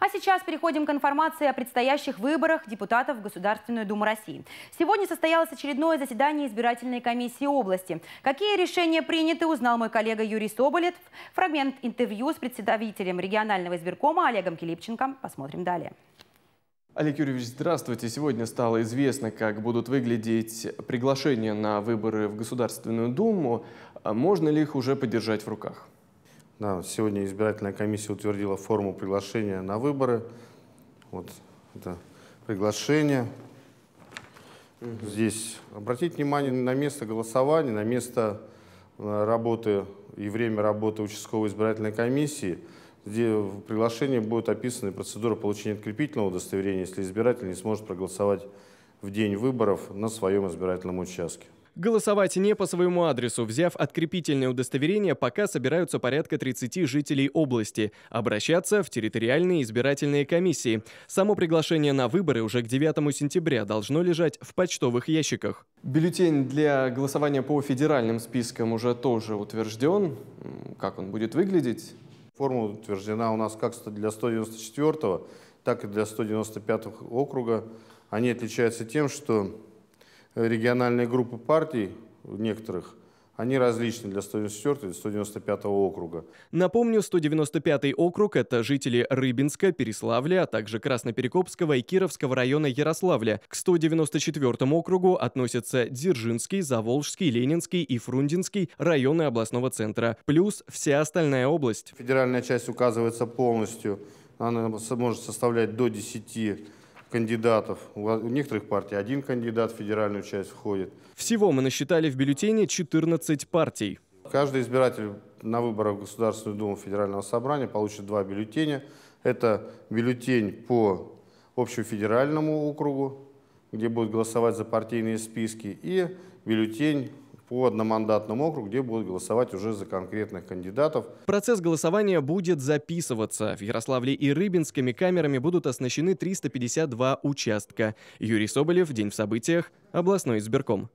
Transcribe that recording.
А сейчас переходим к информации о предстоящих выборах депутатов в Государственную Думу России. Сегодня состоялось очередное заседание избирательной комиссии области. Какие решения приняты, узнал мой коллега Юрий Соболев. Фрагмент интервью с представителем регионального избиркома Олегом Килипченко. Посмотрим далее. Олег Юрьевич, здравствуйте. Сегодня стало известно, как будут выглядеть приглашения на выборы в Государственную Думу. Можно ли их уже подержать в руках? Да, сегодня избирательная комиссия утвердила форму приглашения на выборы. Вот это приглашение. Здесь обратить внимание на место голосования, на место э, работы и время работы участковой избирательной комиссии, где в приглашении будет описана процедура получения открепительного удостоверения, если избиратель не сможет проголосовать в день выборов на своем избирательном участке. Голосовать не по своему адресу, взяв открепительное удостоверение, пока собираются порядка 30 жителей области. Обращаться в территориальные избирательные комиссии. Само приглашение на выборы уже к 9 сентября должно лежать в почтовых ящиках. Бюллетень для голосования по федеральным спискам уже тоже утвержден. Как он будет выглядеть? Форма утверждена у нас как для 194 так и для 195 округа. Они отличаются тем, что региональные группы партий, некоторых, они различны для 194 и 195 округа. Напомню, 195 округ – это жители Рыбинска, Переславля, а также Красноперекопского и Кировского района Ярославля. К 194 округу относятся Дзержинский, Заволжский, Ленинский и Фрунзенский районы областного центра, плюс вся остальная область. Федеральная часть указывается полностью, она может составлять до 10 кандидатов. У некоторых партий один кандидат в федеральную часть входит. Всего мы насчитали в бюллетене 14 партий. Каждый избиратель на выборах в Государственную Думу Федерального собрания получит два бюллетеня. Это бюллетень по общефедеральному округу, где будут голосовать за партийные списки, и бюллетень по одномандатному округу, где будут голосовать уже за конкретных кандидатов. Процесс голосования будет записываться. В Ярославле и Рыбинскими камерами будут оснащены 352 участка. Юрий Соболев, День в событиях, областной избирком.